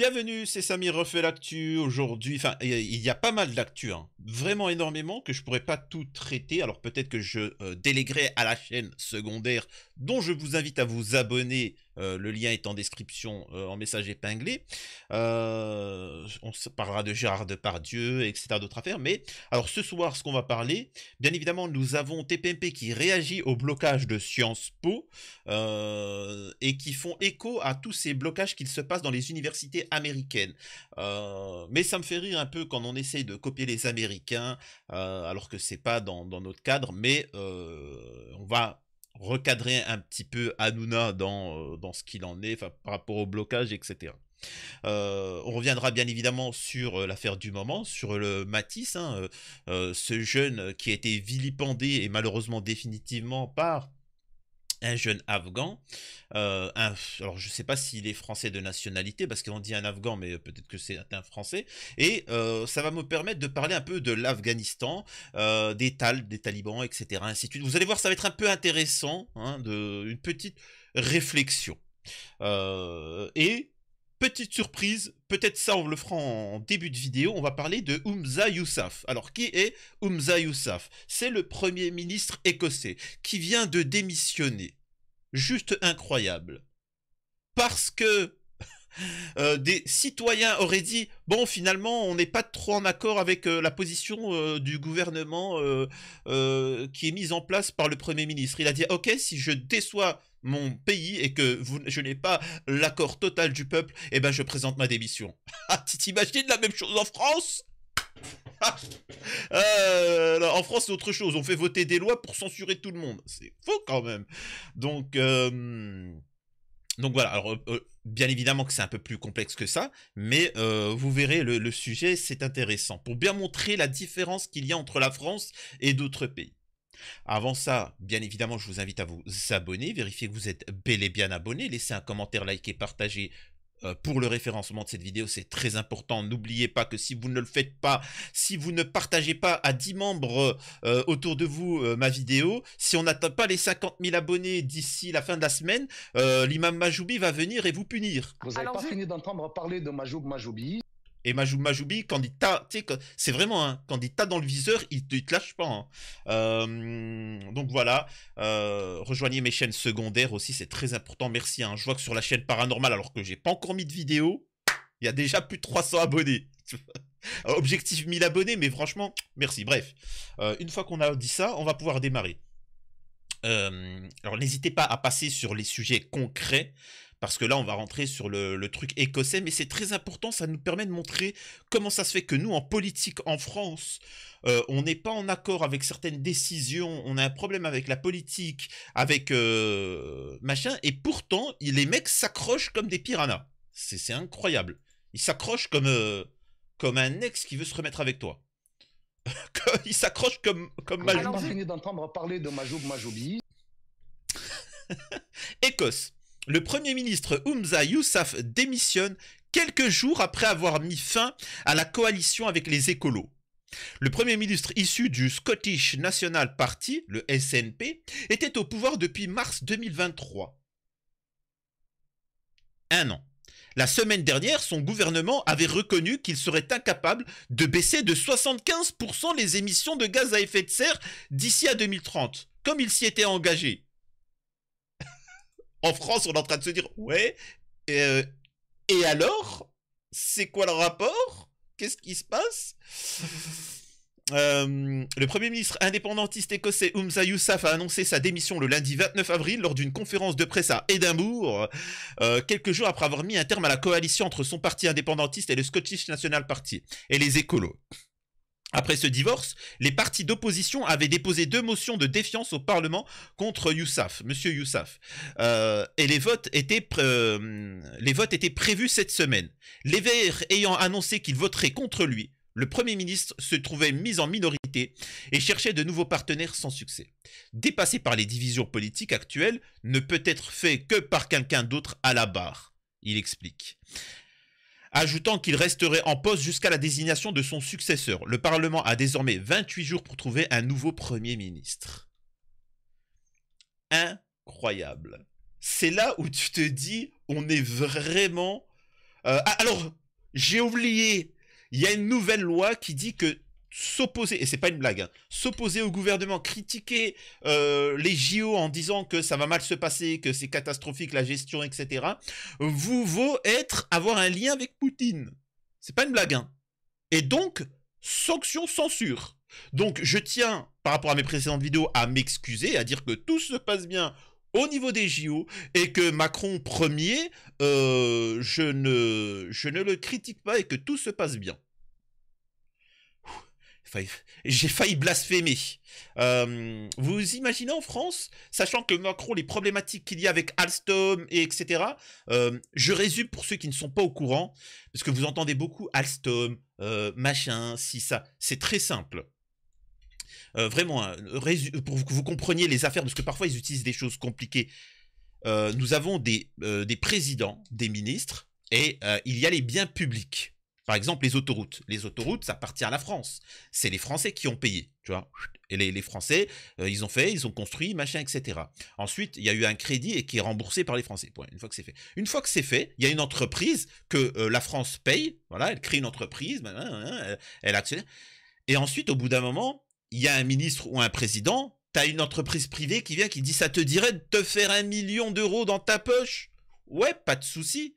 Bienvenue, c'est Samir, refait l'actu aujourd'hui. Enfin, il y, a pas mal d'actu, hein vraiment énormément que je pourrais pas tout traiter. Alors peut-être que je euh, déléguerai à la chaîne secondaire dont je vous invite à vous abonner. Euh, le lien est en description euh, en message épinglé. on se parlera de Gérard Depardieu, etc. d'autres affaires. Mais alors ce soir, ce qu'on va parler, bien évidemment, nous avons TPMP qui réagit au blocage de Sciences Po et qui font écho à tous ces blocages qu'il se passe dans les universités américaines. mais ça me fait rire un peu quand on essaye de copier les Américains américain, euh, alors que c'est pas dans, notre cadre, mais euh, on va recadrer un petit peu Hanouna dans, euh, dans ce qu'il en est, par rapport au blocage, etc. on reviendra bien évidemment sur l'affaire du moment, sur le Matisse, hein, ce jeune qui a été vilipendé et malheureusement définitivement par un jeune Afghan, euh, alors je ne sais pas s'il est français de nationalité, parce qu'on dit un Afghan, mais peut-être que c'est un Français, et euh, ça va me permettre de parler un peu de l'Afghanistan, euh, des, tal des talibans, etc. Ainsi de Vous allez voir, ça va être un peu intéressant, hein, de, une petite réflexion. et Petite surprise, peut-être ça on le fera en début de vidéo, on va parler de Oumza Yousaf. Alors qui est Oumza Yousaf C'est le Premier ministre écossais qui vient de démissionner. Juste incroyable. Parce que euh, des citoyens auraient dit bon finalement on n'est pas trop en accord avec euh, la position euh, du gouvernement qui est mise en place par le premier ministre. Il a dit ok si je déçois mon pays et que vous, je n'ai pas l'accord total du peuple, eh ben je présente ma démission. Ah, t'imagines la même chose en France euh, en France, c'est autre chose. On fait voter des lois pour censurer tout le monde. C'est faux quand même. Donc, euh, donc voilà. Euh, bien évidemment que c'est un peu plus complexe que ça, mais vous verrez le sujet, c'est intéressant pour bien montrer la différence qu'il y a entre la France et d'autres pays. Avant ça, bien évidemment, je vous invite à vous abonner, vérifier que vous êtes bel et bien abonné, laisser un commentaire, liker, partager euh, pour le référencement de cette vidéo, c'est très important. N'oubliez pas que si vous ne le faites pas, si vous ne partagez pas à 10 membres euh, autour de vous euh, ma vidéo, si on n'atteint pas les 50 000 abonnés d'ici la fin de la semaine, l'imam Majoubi va venir et vous punir. Vous n'avez pas fini d'entendre parler de Majoub Majoubi. Et Majou Majoubi, quand il t'a, c'est vraiment, un hein, quand dans le viseur, il te, te lâche pas. Hein. Euh, donc voilà, euh, rejoignez mes chaînes secondaires aussi, c'est très important. Merci. Hein. Je vois que sur la chaîne paranormale, alors que j'ai pas encore mis de vidéo, il y a déjà plus de 300 abonnés. Objectif 1000 abonnés, mais franchement, merci. Bref, euh, une fois qu'on a dit ça, on va pouvoir démarrer. alors n'hésitez pas à passer sur les sujets concrets parce que là, on va rentrer sur le, truc écossais, mais c'est très important, ça nous permet de montrer comment ça se fait que nous, en politique en France, euh, on n'est pas en accord avec certaines décisions, on a un problème avec la politique, avec euh, machin, et pourtant, les mecs s'accrochent comme des piranhas. C'est incroyable. Ils s'accrochent comme, euh, comme un ex qui veut se remettre avec toi. Ils s'accrochent comme, comme Majoubi. d'entendre parler de Majoub Majoubi. Écosse le Premier ministre Oumza Yousaf démissionne quelques jours après avoir mis fin à la coalition avec les écolos. Le Premier ministre issu du Scottish National Party, le SNP, était au pouvoir depuis mars 2023. Un an. La semaine dernière, son gouvernement avait reconnu qu'il serait incapable de baisser de 75% les émissions de gaz à effet de serre d'ici à 2030, comme il s'y était engagé en France, on est en train de se dire ouais, euh, et alors C'est quoi le rapport Qu'est-ce qui se passe euh, le Premier ministre indépendantiste écossais Umza Yousaf a annoncé sa démission le lundi 29 avril lors d'une conférence de presse à Édimbourg, euh, quelques jours après avoir mis un terme à la coalition entre son parti indépendantiste et le Scottish National Party et les écolos. Après ce divorce, les partis d'opposition avaient déposé deux motions de défiance au Parlement contre Youssaf, Monsieur Youssaf, euh, et les votes étaient euh, les votes étaient prévus cette semaine. Les Verts ayant annoncé qu'ils voteraient contre lui, le Premier ministre se trouvait mis en minorité et cherchait de nouveaux partenaires sans succès. Dépassé par les divisions politiques actuelles, ne peut être fait que par quelqu'un d'autre à la barre. Il explique ajoutant qu'il resterait en poste jusqu'à la désignation de son successeur. Le Parlement a désormais 28 jours pour trouver un nouveau Premier ministre. Incroyable. C'est là où tu te dis, on est vraiment... Euh, ah, alors, j'ai oublié, il y a une nouvelle loi qui dit que s'opposer, et c'est pas une blague, hein, s'opposer au gouvernement, critiquer euh, les JO en disant que ça va mal se passer, que c'est catastrophique la gestion, etc., vous vaut être avoir un lien avec Poutine. C'est pas une blague. Hein. Et donc, sanction censure. Donc, je tiens, par rapport à mes précédentes vidéos, à m'excuser, à dire que tout se passe bien au niveau des JO et que Macron premier, euh, je, ne, je ne le critique pas et que tout se passe bien j'ai failli blasphémer. Euh, vous imaginez en France, sachant que Macron, les problématiques qu'il y a avec Alstom et etc. Euh, je résume pour ceux qui ne sont pas au courant, parce que vous entendez beaucoup Alstom, euh, machin, si ça. C'est très simple. vraiment, hein, pour que vous compreniez les affaires, parce que parfois ils utilisent des choses compliquées. nous avons des, des présidents, des ministres, et il y a les biens publics. Par exemple, les autoroutes. Les autoroutes, ça appartient à la France. C'est les Français qui ont payé, tu vois. Et les, Français, euh, ils ont fait, ils ont construit, machin, etc. Ensuite, il y a eu un crédit et qui est remboursé par les Français. une fois que c'est fait. Une fois que c'est fait, il y a une entreprise que euh, la France paye. Voilà, elle crée une entreprise, elle, actionne. Et ensuite, au bout d'un moment, il y a un ministre ou un président, Tu as une entreprise privée qui vient qui dit ça te dirait de te faire un million d'euros dans ta poche. Ouais, pas de souci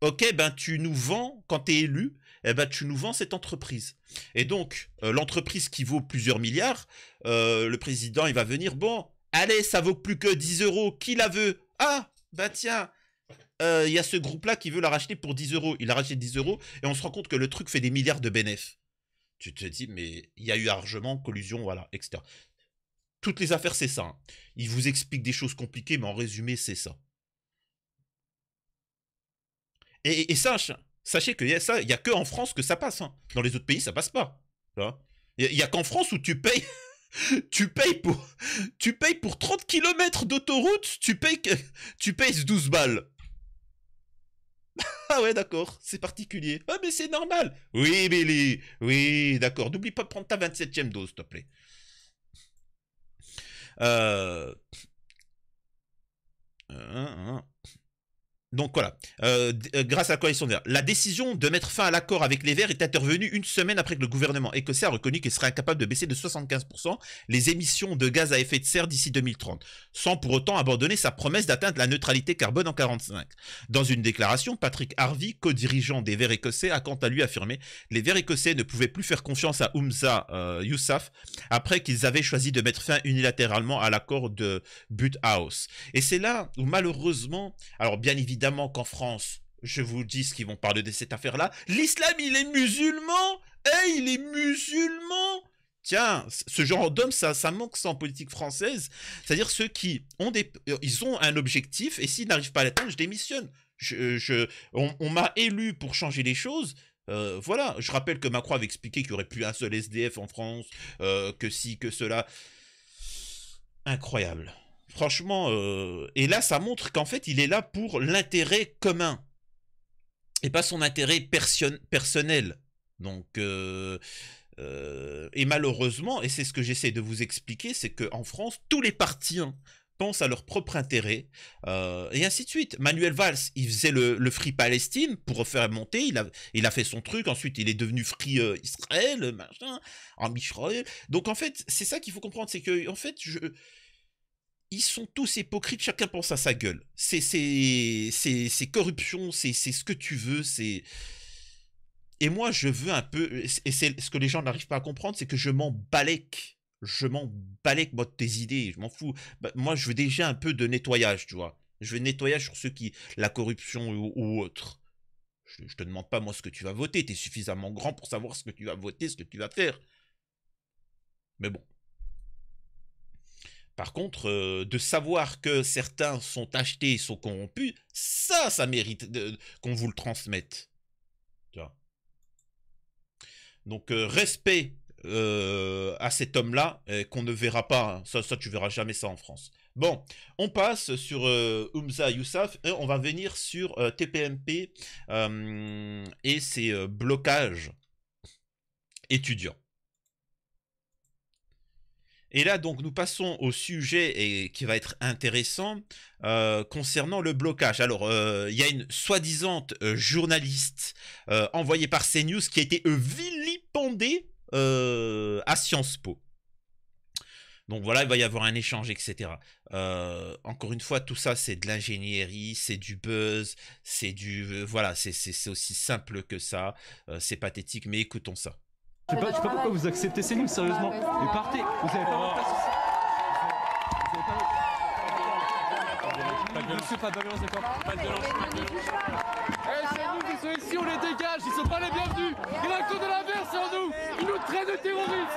ok, ben tu nous vends, quand tu es élu, eh ben, tu nous vends cette entreprise. Et donc, euh, l'entreprise qui vaut plusieurs milliards, euh, le président, il va venir, bon, allez, ça vaut plus que 10 euros, qui la veut Ah, ben tiens, euh, il y a ce groupe-là qui veut la racheter pour 10 euros. Il a racheté 10 euros, et on se rend compte que le truc fait des milliards de bénéfices. Tu te dis, mais il y a eu largement collusion, voilà, etc. Toutes les affaires, c'est ça. Hein. Il vous explique des choses compliquées, mais en résumé, c'est ça. Et, sache, sachez qu'il il n'y a que en France que ça passe. Hein. Dans les autres pays, ça passe pas. Il n'y a, qu'en France où tu payes. tu payes pour tu payes pour 30 km d'autoroute, tu payes tu payes 12 balles. ah ouais, d'accord, c'est particulier. Ah mais c'est normal. Oui, Billy. Oui, d'accord. N'oublie pas de prendre ta 27e dose, s'il te plaît. Euh, donc voilà, euh, euh, grâce à la coalition verte. La décision de mettre fin à l'accord avec les Verts est intervenue une semaine après que le gouvernement écossais a reconnu qu'il serait incapable de baisser de 75% les émissions de gaz à effet de serre d'ici 2030, sans pour autant abandonner sa promesse d'atteindre la neutralité carbone en 45. Dans une déclaration, Patrick Harvey, co-dirigeant des Verts écossais, a quant à lui affirmé les Verts écossais ne pouvaient plus faire confiance à Umza euh, Yousaf après qu'ils avaient choisi de mettre fin unilatéralement à l'accord de But House. Et c'est là où malheureusement, alors bien évidemment, évidemment qu'en France, je vous dis ce qu'ils vont parler de cette affaire-là. L'islam, il est musulman Eh, il est musulman Tiens, ce genre d'homme, ça, ça manque ça en politique française. C'est-à-dire ceux qui ont des, euh, ils ont un objectif et s'ils n'arrivent pas à l'atteindre, je démissionne. Je, je, on, m'a élu pour changer les choses. Euh, voilà, je rappelle que Macron avait expliqué qu'il n'y aurait plus un seul SDF en France, euh, que si, que cela. Incroyable. Franchement, euh, et là, ça montre qu'en fait, il est là pour l'intérêt commun et pas son intérêt personnel. Donc, euh, euh, et malheureusement, et c'est ce que j'essaie de vous expliquer, c'est qu'en France, tous les partis hein, pensent à leur propre intérêt, et ainsi de suite. Manuel Valls, il faisait le, Free Palestine pour faire monter, il a, il a fait son truc, ensuite il est devenu Free Israël, machin, en Israël. Donc en fait, c'est ça qu'il faut comprendre, c'est que en fait, je, ils sont tous hypocrites, chacun pense à sa gueule. C'est corruption, c'est ce que tu veux, c'est et moi je veux un peu et c'est ce que les gens n'arrivent pas à comprendre, c'est que je m'en balèque, je m'en balèque moi de tes idées, je m'en fous. Bah, moi je veux déjà un peu de nettoyage, tu vois. Je veux nettoyage sur ceux qui la corruption ou, autre. Je, je te demande pas moi ce que tu vas voter, tu es suffisamment grand pour savoir ce que tu vas voter, ce que tu vas faire. Mais bon. Par contre, euh, de savoir que certains sont achetés et sont corrompus, ça, ça mérite qu'on vous le transmette. Donc, euh, respect euh, à cet homme-là, qu'on ne verra pas. Hein. Ça, ça, tu verras jamais ça en France. Bon, on passe sur Umza Yousaf, on va venir sur TPMP et ses blocages étudiants. Et là, donc, nous passons au sujet qui va être intéressant euh, concernant le blocage. Alors, euh, il y a une soi-disant euh, journaliste envoyée par CNews qui a été vilipendée à Sciences Po. Donc voilà, il va y avoir un échange, etc. encore une fois, tout ça, c'est de l'ingénierie, c'est du buzz, c'est du... voilà, c'est aussi simple que ça. c'est pathétique, mais écoutons ça. Je sais pas, pas pourquoi vous acceptez ces noms sérieusement. Mais bah, partez, vous avez pas votre oh. Monsieur, pas de violence, d'accord bah, Pas de violence, pas de Eh, c'est nous qui sommes ici, on les dégage, ils sont pas les bienvenus un coup de l'inverse en nous Ils nous traitent de terroristes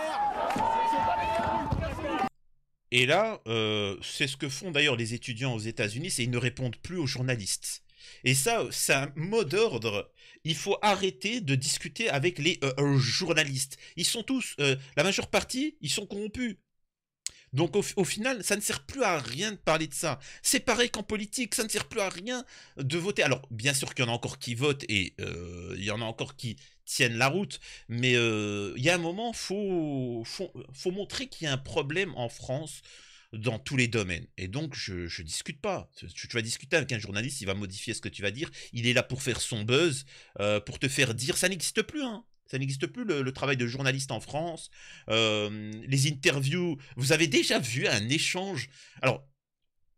Et là, euh, c'est ce que font d'ailleurs les étudiants aux États-Unis, c'est ils ne répondent plus aux journalistes. Et ça, c'est un mot d'ordre. Il faut arrêter de discuter avec les euh, euh, journalistes. Ils sont tous, euh, la majeure partie, ils sont corrompus. Donc au, final, ça ne sert plus à rien de parler de ça. C'est pareil qu'en politique, ça ne sert plus à rien de voter. Alors bien sûr qu'il y en a encore qui votent et il y en a encore qui tiennent la route, mais il y a un moment, faut, faut montrer qu'il y a un problème en France dans tous les domaines. Et donc, je ne discute pas. Tu, vas discuter avec un journaliste, il va modifier ce que tu vas dire. Il est là pour faire son buzz, euh, pour te faire dire. Ça n'existe plus, hein. Ça n'existe plus le, travail de journaliste en France. Euh, les interviews. Vous avez déjà vu un échange. Alors,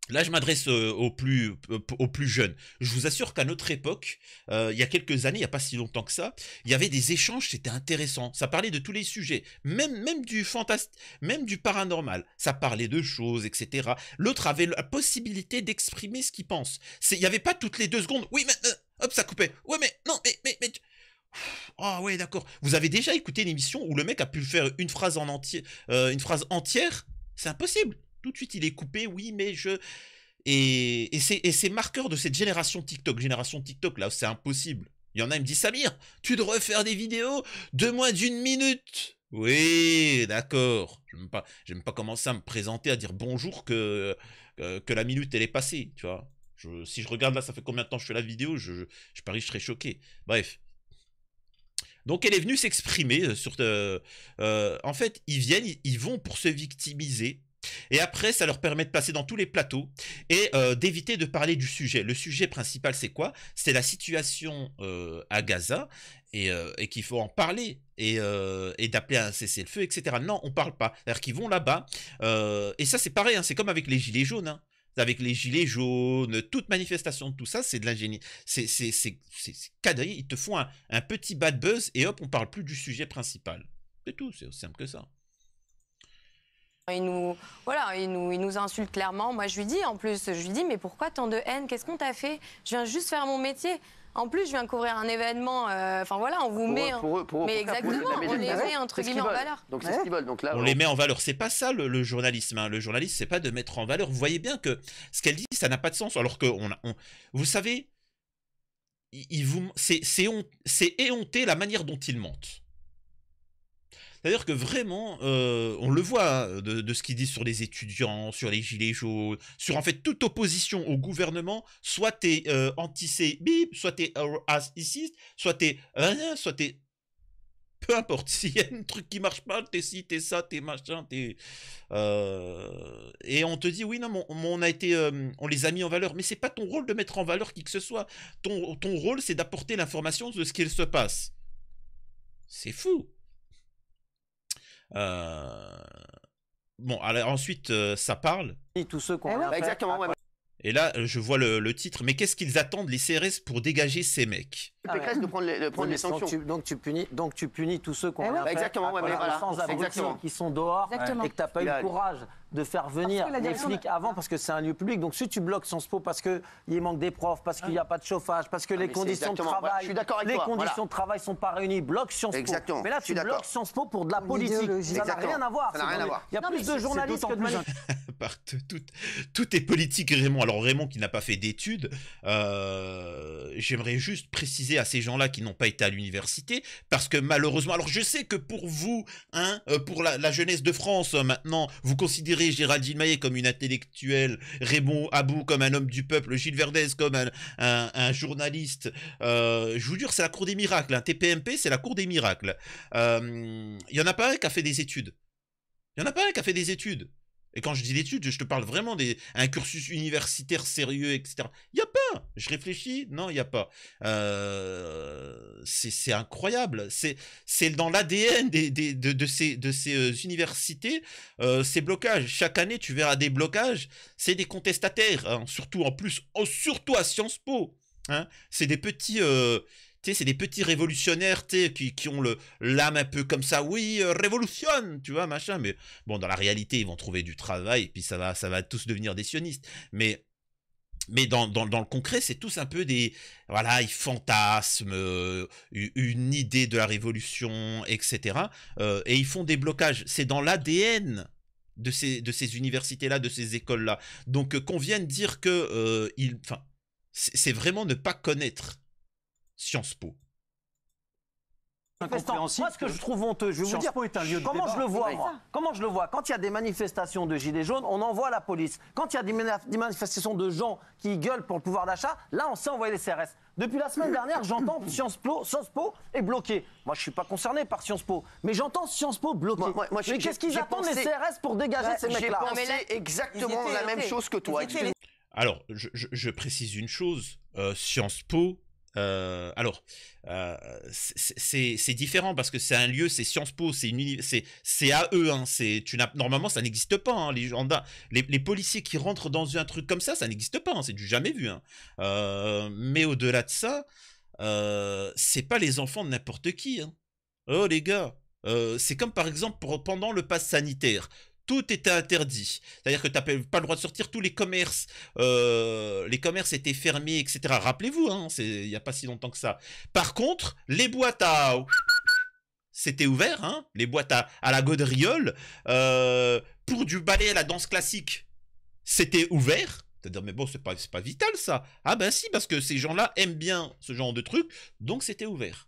Là, je m'adresse euh, aux plus, euh, au plus jeunes. Je vous assure qu'à notre époque, euh, il y a quelques années, il n'y a pas si longtemps que ça, il y avait des échanges, c'était intéressant. Ça parlait de tous les sujets, même, même du fantastique, même du paranormal. Ça parlait de choses, etc. L'autre avait la possibilité d'exprimer ce qu'il pense. Il n'y avait pas toutes les deux secondes. Oui, mais... hop, ça coupait. Ouais, mais... Non, mais... mais, ah oh, ouais d'accord. Vous avez déjà écouté une émission où le mec a pu faire une phrase en entier, une phrase entière C'est impossible tout de suite il est coupé, oui, mais je... Et, et c'est marqueur de cette génération TikTok. Génération TikTok, là, c'est impossible. Il y en a, il me dit, Samir, tu devrais faire des vidéos de moins d'une minute. Oui, d'accord. Je pas, j'aime pas commencer à me présenter, à dire bonjour que, que, la minute, elle est passée, tu vois. si je regarde là, ça fait combien de temps que je fais la vidéo, je, je, parie, je serais choqué. Bref. Donc elle est venue s'exprimer euh, sur... Euh, euh, en fait, ils viennent, ils vont pour se victimiser et après, ça leur permet de passer dans tous les plateaux et euh, d'éviter de parler du sujet. Le sujet principal, c'est quoi C'est la situation euh, à Gaza euh, et, qu'il faut en parler et, d'appeler un cessez-le-feu, etc. Non, on parle pas. C'est-à-dire qu'ils vont là-bas. et ça, c'est pareil, hein, c'est comme avec les gilets jaunes. Hein. avec les gilets jaunes, toute manifestation de tout ça, c'est de l'ingénierie, C'est cadré. ils te font un, un, petit bad buzz et hop, on parle plus du sujet principal. C'est tout, c'est aussi simple que ça. Il nous, voilà, il nous, il nous insulte clairement. Moi, je lui dis, en plus, je lui dis, mais pourquoi tant de haine Qu'est-ce qu'on t'a fait Je viens juste faire mon métier. En plus, je viens couvrir un événement. Euh, enfin voilà, on vous met. mais exactement, on les met en valeur. Donc c'est on, les met en valeur. C'est pas ça le, journalisme. Hein. Le journalisme, c'est pas de mettre en valeur. Vous voyez bien que ce qu'elle dit, ça n'a pas de sens. Alors que on, vous savez, il, vous, c'est éhonté la manière dont il mentent. C'est-à-dire que vraiment, euh, on le voit hein, de, ce qu'ils dit sur les étudiants, sur les gilets jaunes, sur en fait toute opposition au gouvernement, soit t'es euh, anti c soit t'es euh, raciste, soit t'es rien, hein, soit t'es... Peu importe, s'il y a un truc qui marche pas, t'es ci, t'es ça, t'es machin, t'es... Euh, et on te dit, oui, non, on, a été, on les a mis en valeur. Mais c'est pas ton rôle de mettre en valeur qui que ce soit. Ton, ton rôle, c'est d'apporter l'information de ce qu'il se passe. C'est fou. Euh, bon, alors ensuite, euh, ça parle. Et tous ceux qu'on. Eh exactement, Et là, euh, je vois le titre. Mais qu'est-ce qu'ils attendent les CRS pour dégager ces mecs Pécresse ah de prendre les, sanctions. donc tu, punis, donc tu punis tous ceux qu'on eh exactement, voilà. sans exactement. qui sont dehors et que tu n'as pas eu le courage de faire venir les flics avant parce que c'est un lieu public. Donc si tu bloques Po parce qu'il manque des profs, parce qu'il n'y a pas de chauffage, parce que ah, les conditions de travail, sont pas réunies, bloque Sciences Po. Mais là tu bloques Sciences Po pour de la politique. Ça n'a rien à voir. Il y a plus de journalistes que de tout, tout est politique Raymond. Alors Raymond qui n'a pas fait d'études, euh, j'aimerais juste préciser à ces gens-là qui n'ont pas été à l'université, parce que malheureusement, alors je sais que pour vous, hein, euh, pour la, jeunesse de France euh, maintenant, vous considérez Géraldine Maillet comme une intellectuelle, Raymond Abou comme un homme du peuple, Gilles Verdez comme un, journaliste. Euh, je vous jure, c'est la cour des miracles. un hein. TPMP, c'est la cour des miracles. Il y en a pas un qui a fait des études. Il y en a pas un qui a fait des études. Et quand je dis d'études, je te parle vraiment d'un cursus universitaire sérieux, etc. Il n'y a pas. Je réfléchis. Non, il n'y a pas. Euh, c'est incroyable. C'est dans l'ADN des, de, ces, de ces euh, universités, euh, ces blocages. Chaque année, tu verras des blocages. C'est des contestataires, hein. surtout en plus, oh, surtout à Sciences Po. Hein. C'est des petits sais, c'est des petits révolutionnaires, qui, qui ont l'âme un peu comme ça, oui, euh, révolutionne, tu vois, machin, mais bon, dans la réalité, ils vont trouver du travail, et puis ça va, ça va tous devenir des sionistes, mais... Mais dans, dans, dans le concret, c'est tous un peu des... Voilà, ils fantasment euh, une idée de la révolution, etc. Euh, et ils font des blocages. C'est dans l'ADN de ces, de ces universités-là, de ces écoles-là. Donc qu'on vienne dire que... Enfin, c'est vraiment ne pas connaître Sciences Po. Moi, ce que je trouve honteux, je vais vous dire, comment je le vois, Comment je le vois Quand il y a des manifestations de gilets jaunes, on envoie la police. Quand il y a des, manifestations de gens qui gueulent pour le pouvoir d'achat, là, on sait envoyer les CRS. Depuis la semaine dernière, j'entends Sciences Po, Sciences Po est bloqué. Moi, je suis pas concerné par Sciences Po, mais j'entends Sciences Po bloqué. mais qu'est-ce qu'ils attendent les CRS pour dégager ces mecs-là J'ai pensé exactement la même chose que toi. Alors, je, précise une chose. Euh, Sciences Po euh, alors, euh, c'est différent parce que c'est un lieu, c'est Sciences Po, c'est c'est à eux. Hein, tu normalement, ça n'existe pas. Hein, les, policiers qui rentrent dans un truc comme ça, ça n'existe pas. Hein, c'est du jamais vu. Hein. Euh, mais au-delà de ça, c'est pas les enfants de n'importe qui. Oh les gars, c'est comme par exemple pendant le pass sanitaire tout était interdit. C'est-à-dire que tu n'as pas le droit de sortir, tous les commerces, euh, les commerces étaient fermés, etc. Rappelez-vous, hein, il n'y a pas si longtemps que ça. Par contre, les boîtes à... C'était ouvert, hein, les boîtes à, à la gaudriole. Euh, pour du ballet à la danse classique, c'était ouvert. C'est-à-dire, mais bon, c'est pas, pas vital ça. Ah ben si, parce que ces gens-là aiment bien ce genre de truc, donc c'était ouvert.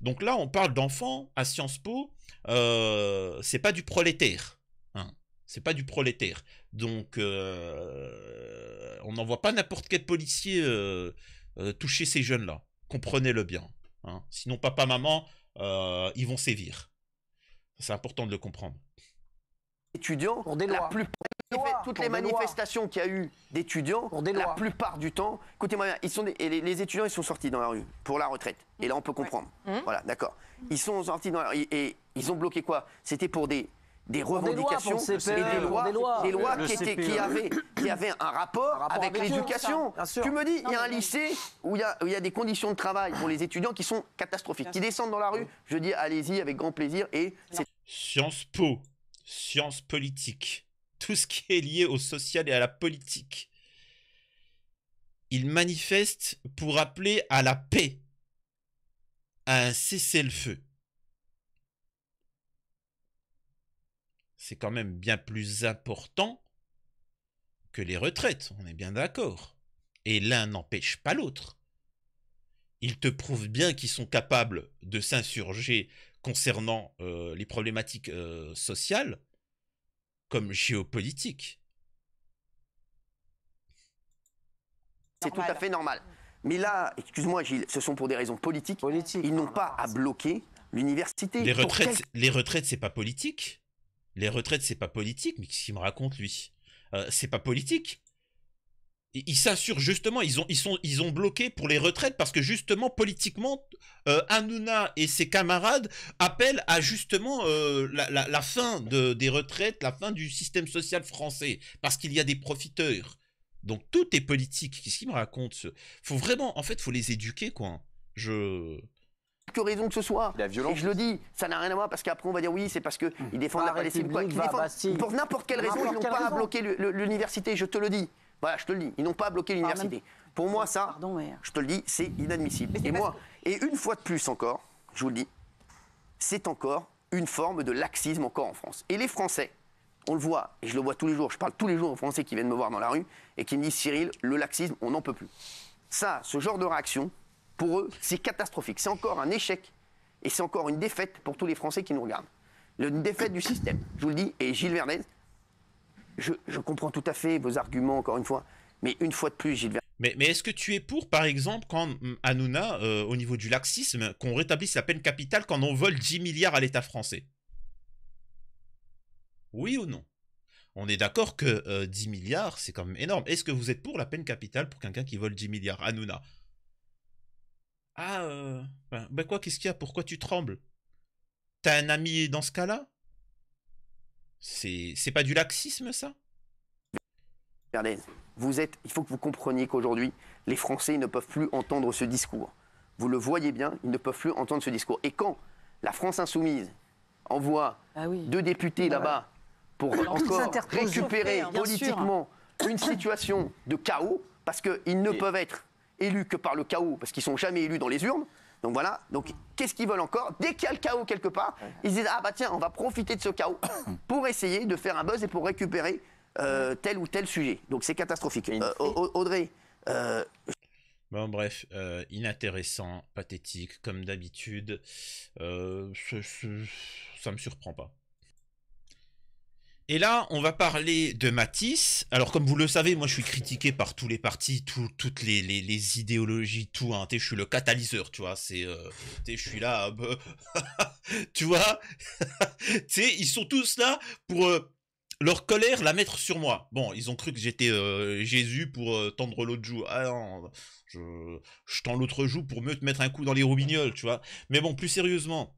Donc là, on parle d'enfants à Sciences Po, euh, c'est pas du prolétaire c'est pas du prolétaire. Donc, on euh, on n'envoie pas n'importe quel policier euh, euh, toucher ces jeunes-là. Comprenez-le bien. Hein. Sinon, papa, maman, ils vont sévir. C'est important de le comprendre. Étudiants, pour des la plupart toutes les manifestations qu'il y a eu d'étudiants, la plupart du temps, écoutez-moi bien, ils sont les, étudiants ils sont sortis dans la rue pour la retraite. Et là, on peut comprendre. Mmh. Voilà, d'accord. Ils sont sortis dans la rue et ils ont bloqué quoi C'était pour des des revendications et e. des lois, lois, e. qui, avaient, un rapport, avec, l'éducation. Tu me dis, il y a un lycée où il y, a des conditions de travail pour les étudiants qui sont catastrophiques, qui descendent dans la rue. Je dis, allez-y avec grand plaisir. Et Sciences Po, sciences politiques, tout ce qui est lié au social et à la politique. ils manifestent pour appeler à la paix, à un cessez-le-feu. c'est quand même bien plus important que les retraites, on est bien d'accord. Et l'un n'empêche pas l'autre. Ils te prouvent bien qu'ils sont capables de s'insurger concernant euh, les problématiques euh, sociales comme géopolitiques. C'est tout à fait normal. Mais là, excuse-moi Gilles, ce sont pour des raisons politiques. Ils n'ont pas à bloquer l'université. Les retraites, les retraites, c'est pas politique les retraites, c'est pas politique, mais qu'est-ce qu'il me raconte, lui euh, C'est pas politique. Ils s'assurent justement, ils ont, ils, sont, ils ont bloqué pour les retraites parce que justement, politiquement, euh, Hanouna et ses camarades appellent à justement euh, la, fin des retraites, la fin du système social français, parce qu'il y a des profiteurs. Donc tout est politique. Qu'est-ce qu'il me raconte ce... Faut vraiment, en fait, faut les éduquer, quoi. Hein. Je que raison que ce soit. La violence. Et je le dis, ça n'a rien à voir parce qu'après on va dire oui, c'est parce mmh. ah, bah, qu'ils défendent la Palestine. pour n'importe quelle raison, ils n'ont pas bloqué l'université, je te le dis. Voilà, je te le dis, ils n'ont pas bloqué l'université. Pour moi, ça, euh, je te le dis, c'est inadmissible. Et moi, et une fois de plus encore, je vous le dis, c'est encore une forme de laxisme encore en France. Et les Français, on le voit, et je le vois tous les jours, je parle tous les jours aux Français qui viennent me voir dans la rue et qui me disent Cyril, le laxisme, on n'en peut plus. Ça, ce genre de réaction, pour eux, c'est catastrophique. C'est encore un échec. Et c'est encore une défaite pour tous les Français qui nous regardent. Une défaite du système, je vous le dis. Et Gilles Vernez, je, comprends tout à fait vos arguments, encore une fois. Mais une fois de plus, Gilles Vernez. Mais, est-ce que tu es pour, par exemple, quand hum, Hanouna, euh, au niveau du laxisme, qu'on rétablisse la peine capitale quand on vole 10 milliards à l'État français Oui ou non on est d'accord que 10 euh, milliards, c'est quand même énorme. Est-ce que vous êtes pour la peine capitale pour quelqu'un qui vole 10 milliards Hanouna ah, euh, ben, ben, quoi, qu'est-ce qu'il y a Pourquoi tu trembles T'as un ami dans ce cas-là C'est pas du laxisme, ça vous êtes, il faut que vous compreniez qu'aujourd'hui, les Français ne peuvent plus entendre ce discours. Vous le voyez bien, ils ne peuvent plus entendre ce discours. Et quand la France insoumise envoie ah deux députés ah là-bas pour encore récupérer politiquement une situation de chaos, parce qu'ils ne peuvent être élus que par le chaos, parce qu'ils sont jamais élus dans les urnes. Donc voilà, donc qu'est-ce qu'ils veulent encore Dès qu'il y a le chaos quelque part, ils disent Ah bah tiens, on va profiter de ce chaos pour essayer de faire un buzz et pour récupérer euh, tel ou tel sujet. Donc c'est catastrophique. Euh, Audrey. Euh, bon bref, inintéressant, pathétique, comme d'habitude. ça me surprend pas. Et là, on va parler de Matisse. Alors, comme vous le savez, moi, je suis critiqué par tous les partis, toutes les, idéologies, tout. Hein. Je suis le catalyseur, tu vois. C'est, euh, je suis là, euh, bah, tu vois. ils sont tous là pour euh, leur colère la mettre sur moi. Bon, ils ont cru que j'étais Jésus pour tendre l'autre joue. Ah non, je, je tends l'autre joue pour mieux te mettre un coup dans les roubignoles, tu vois. Mais bon, plus sérieusement.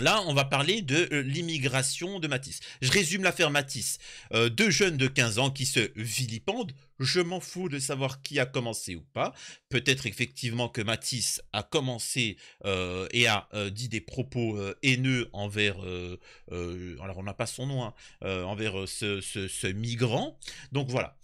Là, on va parler de euh, l'immigration de Matisse. Je résume l'affaire Matisse. Euh, deux jeunes de 15 ans qui se vilipendent. Je m'en fous de savoir qui a commencé ou pas. Peut-être effectivement que Matisse a commencé euh, et a dit des propos haineux envers... alors, on n'a pas son nom. Hein, envers ce, migrant. Donc, voilà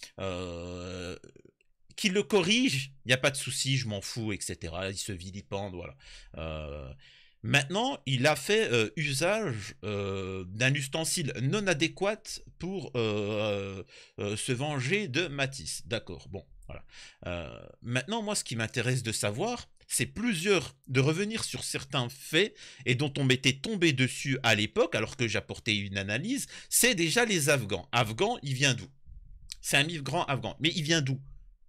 qu'il le corrige, il n'y a pas de souci, je m'en fous, etc. Il se vilipende, voilà. Euh, Maintenant, il a fait euh, usage euh, d'un ustensile non adéquat pour euh, se venger de Matisse. D'accord, bon, voilà. maintenant, moi, ce qui m'intéresse de savoir, c'est plusieurs, de revenir sur certains faits et dont on m'était tombé dessus à l'époque, alors que j'apportais une analyse, c'est déjà les Afghans. Afghans, il vient d'où C'est un migrant afghan. Mais il vient d'où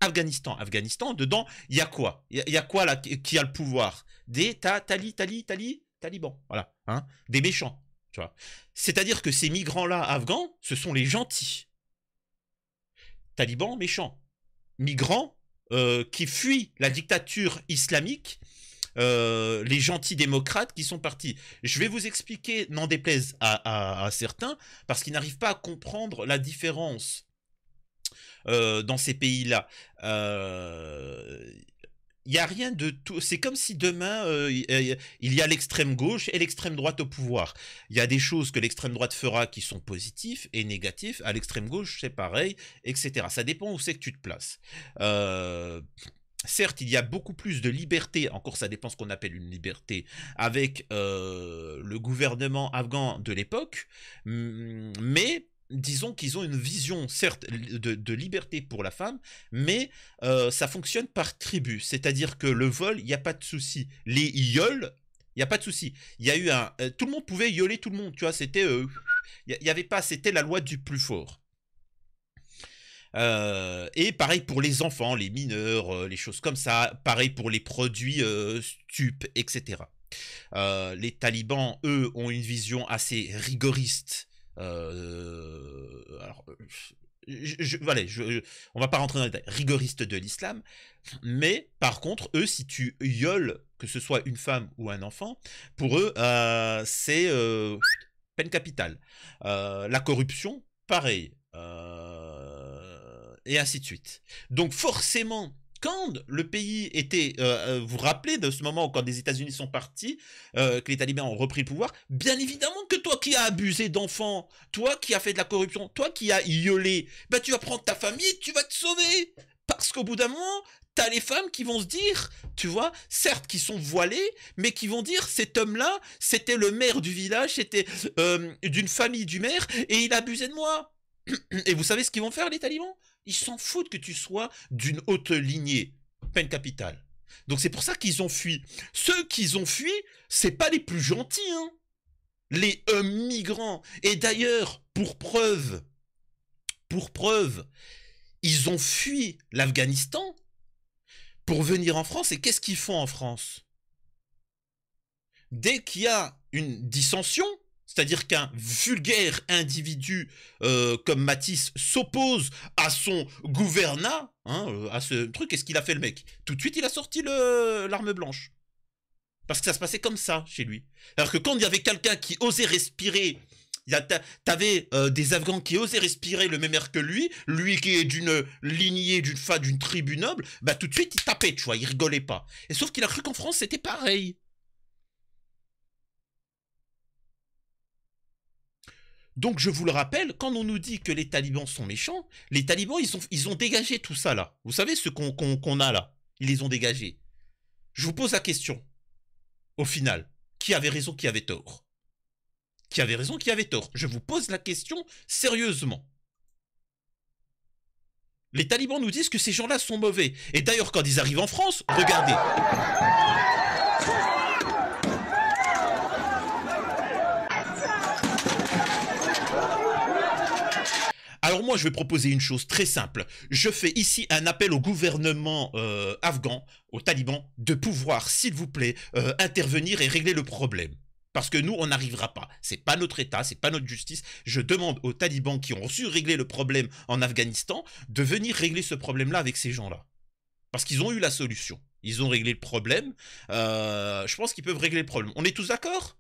Afghanistan. Afghanistan, dedans, il y a quoi Il y, y, a quoi là qui a le pouvoir des talibans, voilà, hein, des méchants, tu vois. C'est-à-dire que ces migrants-là, afghans, ce sont les gentils. Talibans, méchants. Migrants euh, qui fuient la dictature islamique, euh, les gentils démocrates qui sont partis. Je vais vous expliquer, n'en déplaise à, certains, parce qu'ils n'arrivent pas à comprendre la différence euh, dans ces pays-là il n'y a rien de tout. C'est comme si demain, euh, euh, il y a l'extrême gauche et l'extrême droite au pouvoir. Il y a des choses que l'extrême droite fera qui sont positives et négatives. À l'extrême gauche, c'est pareil, etc. Ça dépend où c'est que tu te places. Euh, certes, il y a beaucoup plus de liberté, encore ça dépend ce qu'on appelle une liberté, avec le gouvernement afghan de l'époque, mais disons qu'ils ont une vision, certes, de, liberté pour la femme, mais euh, ça fonctionne par tribu. C'est-à-dire que le vol, il n'y a pas de souci. Les yoles, il n'y a pas de souci. Il y a eu un... Euh, tout le monde pouvait yoler tout le monde, tu vois. C'était... Euh, il avait pas... C'était la loi du plus fort. et pareil pour les enfants, les mineurs, les choses comme ça. Pareil pour les produits stupes, etc. les talibans, eux, ont une vision assez rigoriste euh, alors, je, on va pas rentrer dans les détails, rigoristes de l'islam, mais par contre, eux, si tu yoles que ce soit une femme ou un enfant, pour eux, euh, c'est euh, peine capitale. la corruption, pareil. et ainsi de suite. Donc forcément, quand le pays était, euh, euh, vous rappelez de ce moment quand les États-Unis sont partis, euh, que les talibans ont repris le pouvoir, bien évidemment que toi qui as abusé d'enfants, toi qui as fait de la corruption, toi qui as iolé, bah tu vas prendre ta famille, tu vas te sauver. Parce qu'au bout d'un moment, t'as les femmes qui vont se dire, tu vois, certes qui sont voilées, mais qui vont dire cet homme-là, c'était le maire du village, c'était d'une famille du maire, et il a abusé de moi. Et vous savez ce qu'ils vont faire les talibans ils s'en foutent que tu sois d'une haute lignée, peine capitale. Donc c'est pour ça qu'ils ont fui. Ceux qu'ils ont fui, c'est pas les plus gentils, hein. Les migrants. Et d'ailleurs, pour preuve, pour preuve, ils ont fui l'Afghanistan pour venir en France. Et qu'est-ce qu'ils font en France Dès qu'il y a une dissension, c'est-à-dire qu'un vulgaire individu euh, comme Matisse s'oppose à son gouvernat, hein, euh, à ce truc, qu'est-ce qu'il a fait le mec Tout de suite, il a sorti l'arme blanche. Parce que ça se passait comme ça chez lui. Alors que quand il y avait quelqu'un qui osait respirer, t'avais avais euh, des Afghans qui osaient respirer le même air que lui, lui qui est d'une lignée, d'une fa, d'une tribu noble, bah tout de suite il tapait, tu vois, il rigolait pas. Et sauf qu'il a cru qu'en France c'était pareil. Donc je vous le rappelle, quand on nous dit que les talibans sont méchants, les talibans, ils, ils ont dégagé tout ça là. Vous savez ce qu'on a là Ils les ont dégagés. Je vous pose la question. Au final, qui avait raison, qui avait tort Qui avait raison, qui avait tort Je vous pose la question sérieusement. Les talibans nous disent que ces gens-là sont mauvais. Et d'ailleurs, quand ils arrivent en France, regardez. moi, je vais proposer une chose très simple. Je fais ici un appel au gouvernement euh, afghan, aux talibans, de pouvoir, s'il vous plaît, euh, intervenir et régler le problème. Parce que nous, on n'arrivera pas. C'est pas notre État, c'est pas notre justice. Je demande aux talibans qui ont su régler le problème en Afghanistan de venir régler ce problème-là avec ces gens-là. Parce qu'ils ont eu la solution. Ils ont réglé le problème. Euh, je pense qu'ils peuvent régler le problème. On est tous d'accord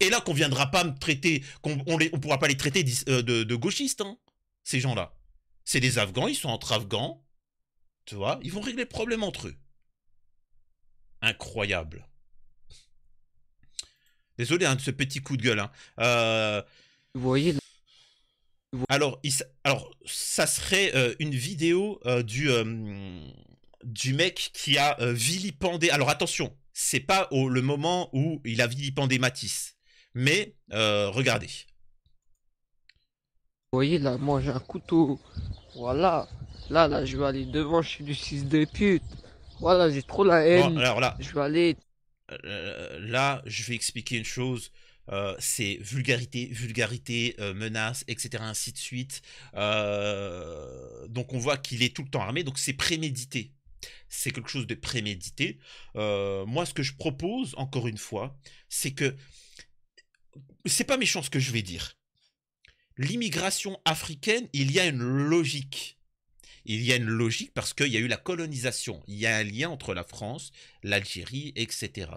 Et là qu'on ne viendra pas me traiter, qu'on ne pourra pas les traiter de, gauchistes. Hein ces gens-là. C'est des Afghans, ils sont entre Afghans. Tu vois, ils vont régler le problème entre eux. Incroyable. Désolé hein, de ce petit coup de gueule. Hein. Euh, vous voyez alors, alors, ça serait euh, une vidéo euh, du, du mec qui a vilipendé. Alors, attention, c'est pas le moment où il a vilipendé Matisse. Mais, regardez voyez là, moi j'ai un couteau. Voilà. Là, là, je vais aller devant, je suis du 6 de pute. Voilà, j'ai trop la haine. alors là, je vais aller. Euh, là, je vais expliquer une chose. Euh, c'est vulgarité, vulgarité, euh, menace, etc. ainsi de suite. donc on voit qu'il est tout le temps armé, donc c'est prémédité. C'est quelque chose de prémédité. moi, ce que je propose, encore une fois, c'est que c'est pas méchant ce que je vais dire l'immigration africaine, il y a une logique. Il y a une logique parce qu'il y a eu la colonisation. Il y a un lien entre la France, l'Algérie, etc.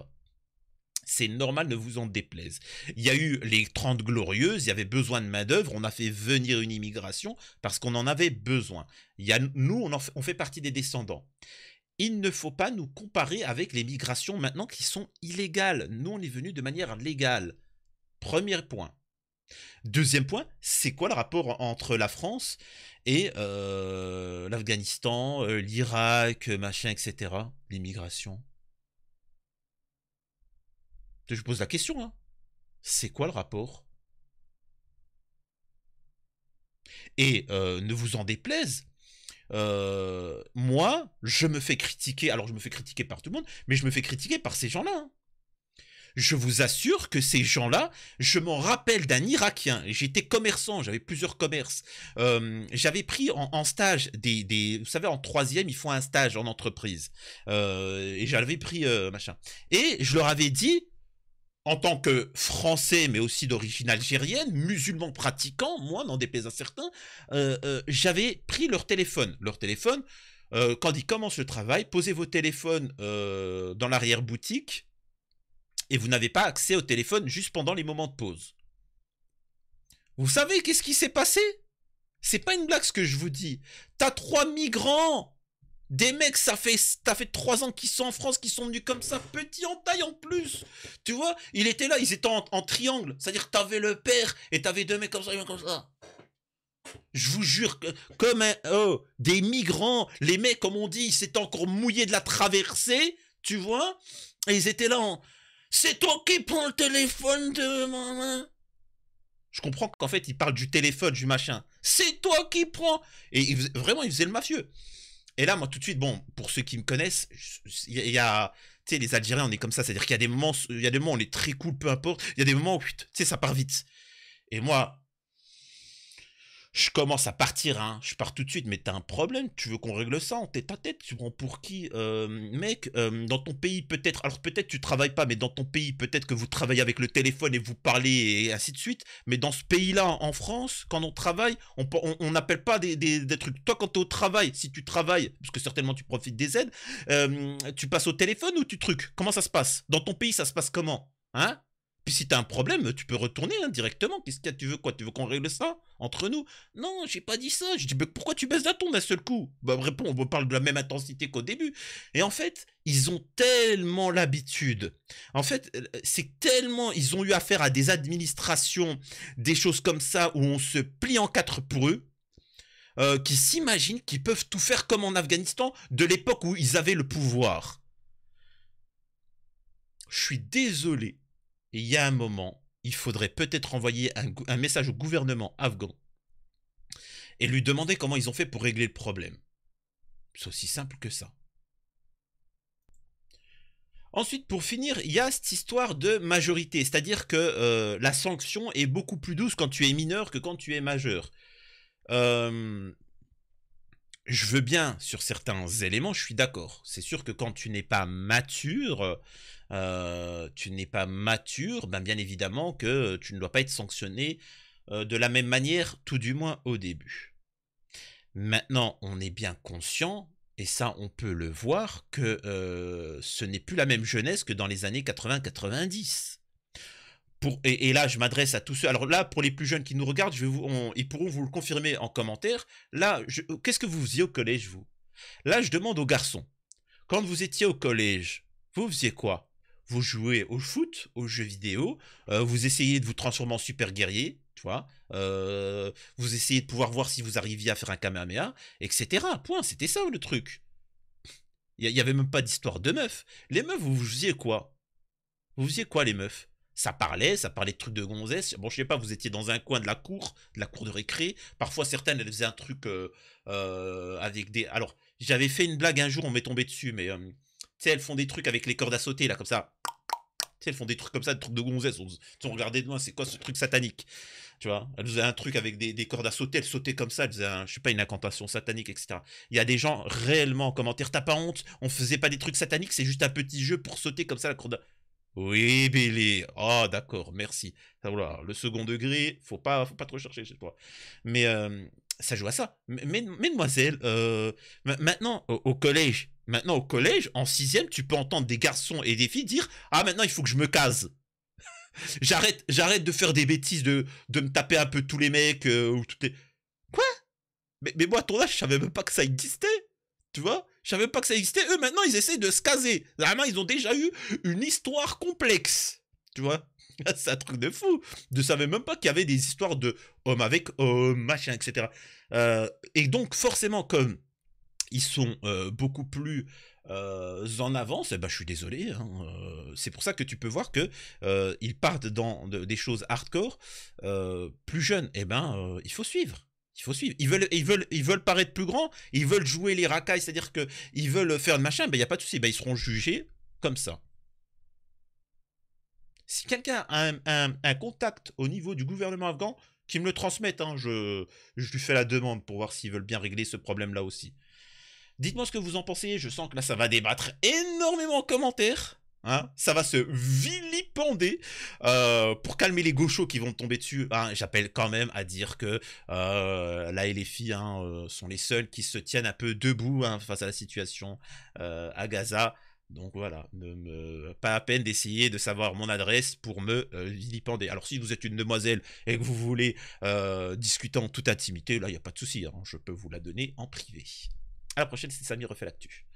C'est normal, ne vous en déplaise. Il y a eu les 30 glorieuses, il y avait besoin de main-d'œuvre, on a fait venir une immigration parce qu'on en avait besoin. nous, on, fait, partie des descendants. Il ne faut pas nous comparer avec les migrations maintenant qui sont illégales. Nous, on est venus de manière légale. Premier point. Deuxième point, c'est quoi le rapport entre la France et euh, l'Afghanistan, euh, l'Irak, euh, machin, etc. L'immigration Je pose la question, hein. C'est quoi le rapport Et ne vous en déplaise, moi, je me fais critiquer, alors je me fais critiquer par tout le monde, mais je me fais critiquer par ces gens-là. Hein je vous assure que ces gens-là, je m'en rappelle d'un Irakien. J'étais commerçant, j'avais plusieurs commerces. Euh, j'avais pris en, stage des, des, vous savez, en troisième, ils font un stage en entreprise. Euh, et j'avais pris euh, machin. Et je leur avais dit, en tant que Français, mais aussi d'origine algérienne, musulman pratiquant, moi, n'en déplaise à certains, j'avais pris leur téléphone. Leur téléphone. quand ils commencent le travail, posez vos téléphones dans l'arrière-boutique et vous n'avez pas accès au téléphone juste pendant les moments de pause. Vous savez qu'est-ce qui s'est passé C'est pas une blague ce que je vous dis. T'as trois migrants des mecs, ça fait, ça fait trois ans qu'ils sont en France, qu'ils sont venus comme ça, petits en taille en plus. Tu vois, il était là, ils étaient en, triangle. C'est-à-dire, t'avais le père et t'avais deux mecs comme ça, comme ça. Je vous jure que, comme oh, des migrants, les mecs, comme on dit, ils s'étaient encore mouillés de la traversée, tu vois. Et ils étaient là en, c'est toi qui prends le téléphone de maman. Je comprends qu'en fait, il parle du téléphone, du machin. C'est toi qui prends. Et vraiment, il faisait le mafieux. Et là, moi, tout de suite, bon, pour ceux qui me connaissent, il y, a, tu sais, les Algériens, on est comme ça. C'est-à-dire qu'il y a des moments, il y a des on est très cool, peu importe. Il y a des moments où, tu sais, ça part vite. Et moi, je commence à partir, hein, je pars tout de suite, mais t'as un problème, tu veux qu'on règle ça en tête à tête, tu prends pour qui euh, Mec, euh, dans ton pays peut-être, alors peut-être tu travailles pas, mais dans ton pays peut-être que vous travaillez avec le téléphone et vous parlez et ainsi de suite, mais dans ce pays-là, en France, quand on travaille, on n'appelle pas des, trucs. Toi, quand t'es au travail, si tu travailles, parce que certainement tu profites des aides, euh, tu passes au téléphone ou tu trucs Comment ça se passe Dans ton pays, ça se passe comment Hein puis si as un problème, tu peux retourner hein, directement. Qu'est-ce qu'il y a Tu veux quoi Tu veux qu'on règle ça entre nous Non, j'ai pas dit ça. Je dis, pourquoi tu baisses la tombe d'un seul coup Bah, réponds, on me parle de la même intensité qu'au début. Et en fait, ils ont tellement l'habitude. En fait, euh, c'est tellement, ils ont eu affaire à des administrations, des choses comme ça, où on se plie en quatre pour eux. Euh, qui s'imaginent qu'ils peuvent tout faire comme en Afghanistan de l'époque où ils avaient le pouvoir. Je suis désolé, il y a un moment, il faudrait peut-être envoyer un, message au gouvernement afghan et lui demander comment ils ont fait pour régler le problème. C'est aussi simple que ça. Ensuite, pour finir, il y a cette histoire de majorité, c'est-à-dire que euh, la sanction est beaucoup plus douce quand tu es mineur que quand tu es majeur. Euh, je veux bien sur certains éléments, je suis d'accord. C'est sûr que quand tu n'es pas mature, euh, tu n'es pas mature, ben bien évidemment que tu ne dois pas être sanctionné euh, de la même manière, tout du moins au début. Maintenant, on est bien conscient, et ça on peut le voir, que euh, ce n'est plus la même jeunesse que dans les années 80-90 et, là, je m'adresse à tous ceux. Alors là, pour les plus jeunes qui nous regardent, je vous, ils pourront vous le confirmer en commentaire. Là, qu'est-ce que vous faisiez au collège, vous Là, je demande aux garçons. Quand vous étiez au collège, vous faisiez quoi Vous jouez au foot, aux jeux vidéo, euh, vous essayez de vous transformer en super guerrier, tu vois euh, vous essayez de pouvoir voir si vous arriviez à faire un Kamehameha, etc. Point, c'était ça le truc. Il n'y avait même pas d'histoire de meufs. Les meufs, vous faisiez quoi Vous faisiez quoi, les meufs ça parlait, ça parlait de trucs de gonzesse. Bon, je sais pas, vous étiez dans un coin de la cour, de la cour de récré. Parfois, certaines, elles faisaient un truc euh, euh, avec des... Alors, j'avais fait une blague un jour, on m'est tombé dessus, mais... Euh, tu sais, elles font des trucs avec les cordes à sauter, là, comme ça. Tu sais, elles font des trucs comme ça, des trucs de gonzesse. On, on regardait de loin, c'est quoi ce truc satanique Tu vois Elles faisaient un truc avec des, cordes à sauter, elles sautaient comme ça, elles faisaient, un, je sais pas, une incantation satanique, etc. Il y a des gens réellement en commentaire, t'as pas honte On faisait pas des trucs sataniques, c'est juste un petit jeu pour sauter comme ça la corde... Oui, Billy. Ah, d'accord, merci. Voilà, le second degré, faut pas, faut pas trop chercher chez toi. Mais euh, ça joue à ça. Mais mesdemoiselles, euh, maintenant au, collège, maintenant au collège, en sixième, tu peux entendre des garçons et des filles dire ah maintenant il faut que je me case. j'arrête, j'arrête de faire des bêtises, de, de me taper un peu tous les mecs euh, ou tout Quoi mais, moi à ton âge, je savais même pas que ça existait. Tu vois je savais pas que ça existait. Eux, maintenant, ils essaient de se caser. Vraiment, ils ont déjà eu une histoire complexe. Tu vois C'est un truc de fou. Je savais même pas qu'il y avait des histoires de homme avec homme, machin, etc. Euh, et donc, forcément, comme ils sont euh, beaucoup plus euh, en avance, eh ben, je suis désolé. Hein, c'est pour ça que tu peux voir que ils partent dans des choses hardcore plus jeunes. et eh ben, il faut suivre il faut suivre. Ils veulent, ils veulent, ils veulent paraître plus grands, ils veulent jouer les racailles, c'est-à-dire que ils veulent faire de machin, ben il n'y a pas de souci, ben, ils seront jugés comme ça. Si quelqu'un a un, contact au niveau du gouvernement afghan, qu'il me le transmette, hein, je, je lui fais la demande pour voir s'ils veulent bien régler ce problème-là aussi. Dites-moi ce que vous en pensez, je sens que là ça va débattre énormément en commentaire. Hein, ça va se vilipender euh, pour calmer les gauchos qui vont tomber dessus. Hein. J'appelle quand même à dire que euh, là et les filles hein, euh, sont les seuls qui se tiennent un peu debout face à la situation à Gaza. Donc voilà, pas à peine d'essayer de savoir mon adresse pour me vilipender. Alors si vous êtes une demoiselle et que vous voulez discuter en toute intimité, là il n'y a pas de souci, je peux vous la donner en privé. À la prochaine, c'est Samy refait l'actu.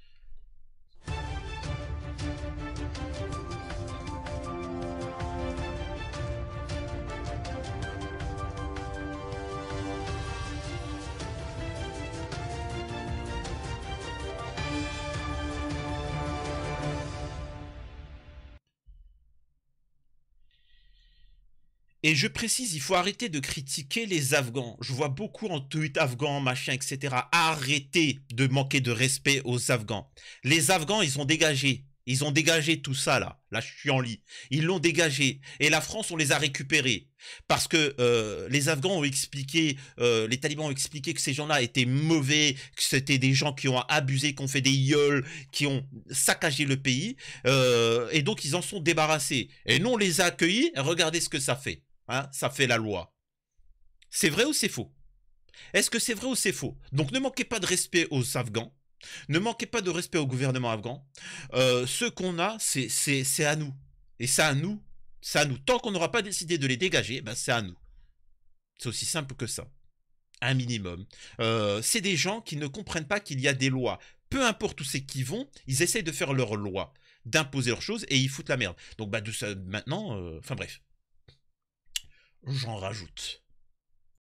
Et je précise, il faut arrêter de critiquer les Afghans. Je vois beaucoup en tweet afghans, machin, etc. Arrêtez de manquer de respect aux Afghans. Les Afghans, ils ont dégagé. Ils ont dégagé tout ça là, Là, je suis en lit. Ils l'ont dégagé et la France, on les a récupérés parce que euh, les Afghans ont expliqué, euh, les talibans ont expliqué que ces gens-là étaient mauvais, que c'était des gens qui ont abusé, qui ont fait des yoles, qui ont saccagé le pays euh, et donc ils en sont débarrassés. Et nous, on les a accueillis. regardez ce que ça fait. Hein, ça fait la loi. C'est vrai ou c'est faux Est-ce que c'est vrai ou c'est faux Donc ne manquez pas de respect aux Afghans, ne manquez pas de respect au gouvernement afghan. Euh, ce qu'on a, c'est à nous. Et c'est à nous. C'est à nous. Tant qu'on n'aura pas décidé de les dégager, eh ben, c'est à nous. C'est aussi simple que ça. Un minimum. Euh, c'est des gens qui ne comprennent pas qu'il y a des lois. Peu importe où c'est qu'ils vont, ils essayent de faire leur loi d'imposer leurs choses et ils foutent la merde. Donc bah, ça, maintenant, euh, enfin bref j'en rajoute